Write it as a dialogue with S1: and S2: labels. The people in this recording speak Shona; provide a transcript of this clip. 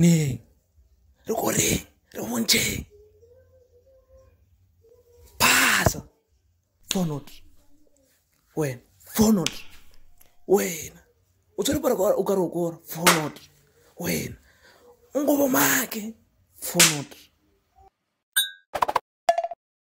S1: ne rikore rimunje
S2: pasa fonot wena fonot wena utsoriparaukari ukora fonot wena
S3: ungovo make fonot